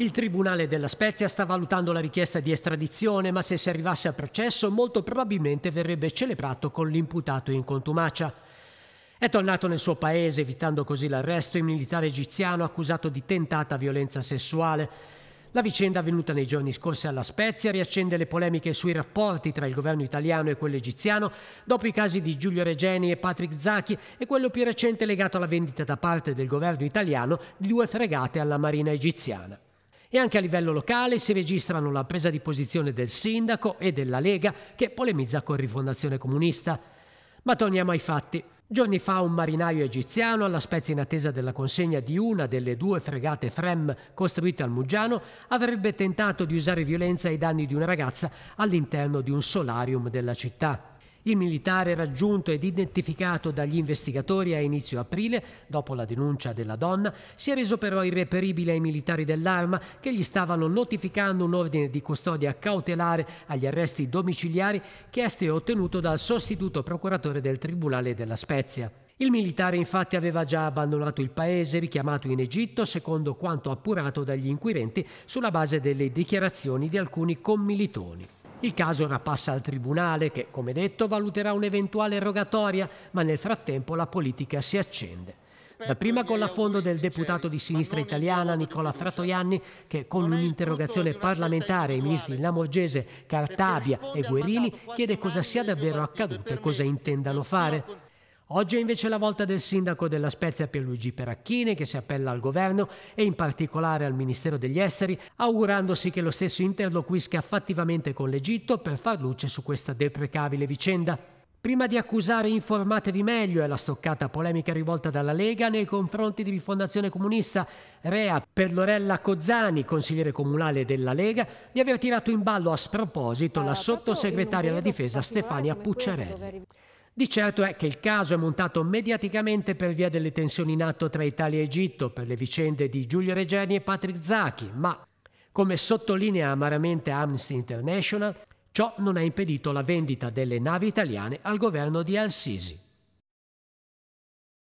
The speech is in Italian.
Il Tribunale della Spezia sta valutando la richiesta di estradizione, ma se si arrivasse a processo molto probabilmente verrebbe celebrato con l'imputato in contumacia. È tornato nel suo paese, evitando così l'arresto, il militare egiziano accusato di tentata violenza sessuale. La vicenda avvenuta nei giorni scorsi alla Spezia riaccende le polemiche sui rapporti tra il governo italiano e quello egiziano, dopo i casi di Giulio Regeni e Patrick Zacchi e quello più recente legato alla vendita da parte del governo italiano di due fregate alla marina egiziana. E anche a livello locale si registrano la presa di posizione del sindaco e della Lega che polemizza con Rifondazione Comunista. Ma torniamo ai fatti. Giorni fa un marinaio egiziano, alla spezia in attesa della consegna di una delle due fregate Frem costruite al Muggiano, avrebbe tentato di usare violenza ai danni di una ragazza all'interno di un solarium della città. Il militare raggiunto ed identificato dagli investigatori a inizio aprile, dopo la denuncia della donna, si è reso però irreperibile ai militari dell'arma che gli stavano notificando un ordine di custodia cautelare agli arresti domiciliari chiesto e ottenuto dal sostituto procuratore del Tribunale della Spezia. Il militare infatti aveva già abbandonato il paese, richiamato in Egitto, secondo quanto appurato dagli inquirenti sulla base delle dichiarazioni di alcuni commilitoni. Il caso ora passa al Tribunale che, come detto, valuterà un'eventuale rogatoria, ma nel frattempo la politica si accende. Dapprima con l'affondo del cioè, deputato di sinistra italiana Nicola Fratoianni che con un'interrogazione parlamentare ai ministri Lamorgese, Cartabia e Guerini chiede cosa sia davvero accaduto e cosa intendano fare. Oggi è invece la volta del sindaco della Spezia Pierluigi Peracchini che si appella al governo e in particolare al Ministero degli Esteri augurandosi che lo stesso interloquisca fattivamente con l'Egitto per far luce su questa deprecabile vicenda. Prima di accusare informatevi meglio è la stoccata polemica rivolta dalla Lega nei confronti di Rifondazione Comunista, rea per Lorella Cozzani, consigliere comunale della Lega, di aver tirato in ballo a sproposito la sottosegretaria alla difesa Stefania Pucciarelli. Di certo è che il caso è montato mediaticamente per via delle tensioni in atto tra Italia e Egitto per le vicende di Giulio Regeni e Patrick Zaki, ma come sottolinea amaramente Amnesty International, ciò non ha impedito la vendita delle navi italiane al governo di Al-Sisi.